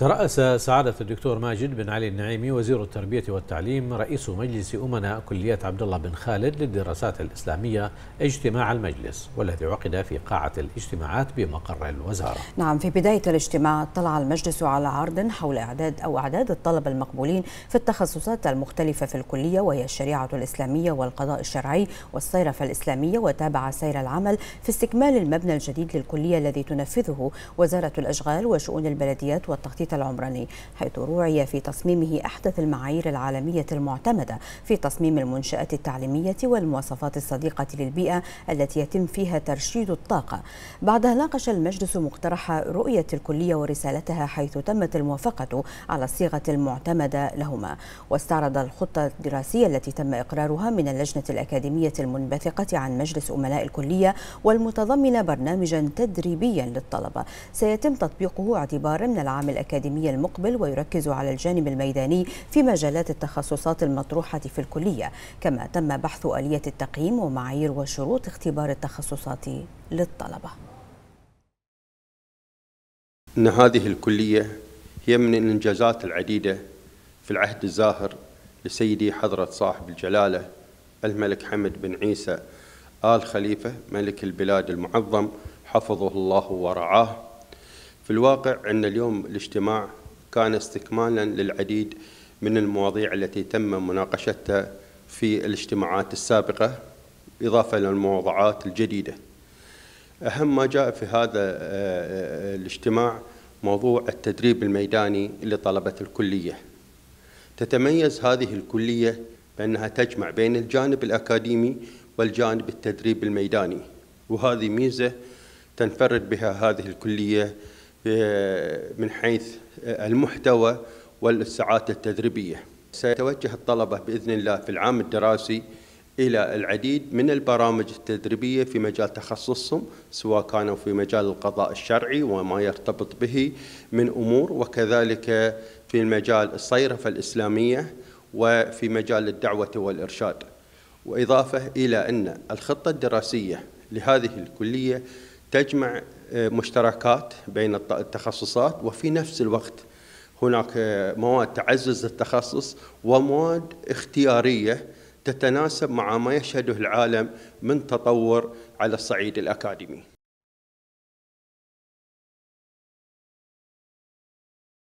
ترأس سعادة الدكتور ماجد بن علي النعيمي وزير التربية والتعليم رئيس مجلس أمناء كلية عبد الله بن خالد للدراسات الإسلامية اجتماع المجلس والذي عقد في قاعة الاجتماعات بمقر الوزارة نعم في بداية الاجتماع اطلع المجلس على عرض حول إعداد أو أعداد الطلبة المقبولين في التخصصات المختلفة في الكلية وهي الشريعة الإسلامية والقضاء الشرعي والصيرفة الإسلامية وتابع سير العمل في استكمال المبنى الجديد للكلية الذي تنفذه وزارة الأشغال وشؤون البلديات والتخطيط الشريط العمراني حيث روعي في تصميمه أحدث المعايير العالمية المعتمدة في تصميم المنشآت التعليمية والمواصفات الصديقة للبيئة التي يتم فيها ترشيد الطاقة بعدها ناقش المجلس مقترح رؤية الكلية ورسالتها حيث تمت الموافقة على الصيغة المعتمدة لهما واستعرض الخطة الدراسية التي تم إقرارها من اللجنة الأكاديمية المنبثقة عن مجلس أملاء الكلية والمتضمنة برنامجا تدريبيا للطلبة سيتم تطبيقه اعتبارا من العام الأكاديمي الأكاديمي المقبل ويركز على الجانب الميداني في مجالات التخصصات المطروحة في الكلية كما تم بحث آلية التقييم ومعايير وشروط اختبار التخصصات للطلبة أن هذه الكلية هي من الإنجازات العديدة في العهد الزاهر لسيدي حضرة صاحب الجلالة الملك حمد بن عيسى آل خليفة ملك البلاد المعظم حفظه الله ورعاه في الواقع أن اليوم الاجتماع كان استكمالا للعديد من المواضيع التي تم مناقشتها في الاجتماعات السابقة إضافة للموضوعات الجديدة أهم ما جاء في هذا آه، الاجتماع موضوع التدريب الميداني لطلبة الكلية تتميز هذه الكلية بأنها تجمع بين الجانب الأكاديمي والجانب التدريب الميداني وهذه ميزة تنفرد بها هذه الكلية من حيث المحتوى والساعات التدريبية سيتوجه الطلبة بإذن الله في العام الدراسي إلى العديد من البرامج التدريبية في مجال تخصصهم سواء كانوا في مجال القضاء الشرعي وما يرتبط به من أمور وكذلك في المجال الصيرفة الإسلامية وفي مجال الدعوة والإرشاد وإضافة إلى أن الخطة الدراسية لهذه الكلية تجمع آه، مشتركات بين التخصصات وفي نفس الوقت هناك آه، مواد تعزز التخصص ومواد اختياريه تتناسب مع ما يشهده العالم من تطور على الصعيد الاكاديمي